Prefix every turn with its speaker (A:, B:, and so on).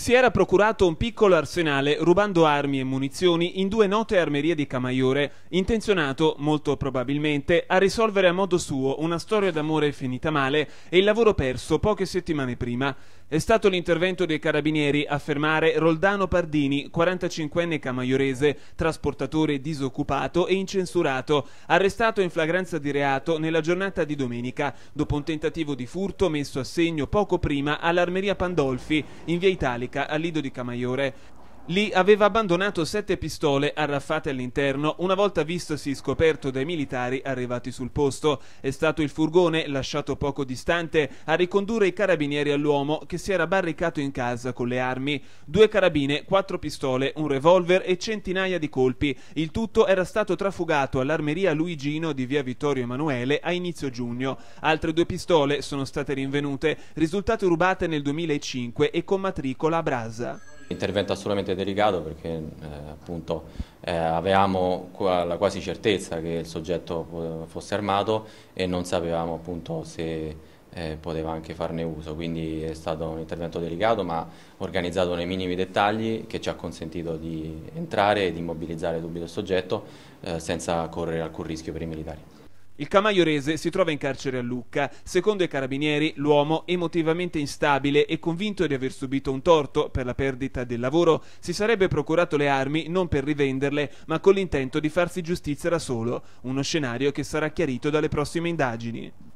A: Si era procurato un piccolo arsenale rubando armi e munizioni in due note armerie di Camaiore, intenzionato, molto probabilmente, a risolvere a modo suo una storia d'amore finita male e il lavoro perso poche settimane prima. È stato l'intervento dei carabinieri a fermare Roldano Pardini, 45enne camaiorese, trasportatore disoccupato e incensurato, arrestato in flagranza di reato nella giornata di domenica, dopo un tentativo di furto messo a segno poco prima all'armeria Pandolfi, in via Italica, a Lido di Camaiore. Lì aveva abbandonato sette pistole arraffate all'interno una volta vistosi scoperto dai militari arrivati sul posto. È stato il furgone, lasciato poco distante, a ricondurre i carabinieri all'uomo che si era barricato in casa con le armi. Due carabine, quattro pistole, un revolver e centinaia di colpi. Il tutto era stato trafugato all'armeria Luigino di via Vittorio Emanuele a inizio giugno. Altre due pistole sono state rinvenute, risultate rubate nel 2005 e con matricola a brasa.
B: Intervento assolutamente delicato perché eh, appunto eh, avevamo qua, la quasi certezza che il soggetto eh, fosse armato e non sapevamo appunto se eh, poteva anche farne uso, quindi è stato un intervento delicato ma organizzato nei minimi dettagli che ci ha consentito di entrare e di immobilizzare subito il soggetto eh, senza correre alcun rischio per i militari.
A: Il camaiorese si trova in carcere a Lucca. Secondo i carabinieri, l'uomo, emotivamente instabile e convinto di aver subito un torto per la perdita del lavoro, si sarebbe procurato le armi non per rivenderle, ma con l'intento di farsi giustizia da solo, uno scenario che sarà chiarito dalle prossime indagini.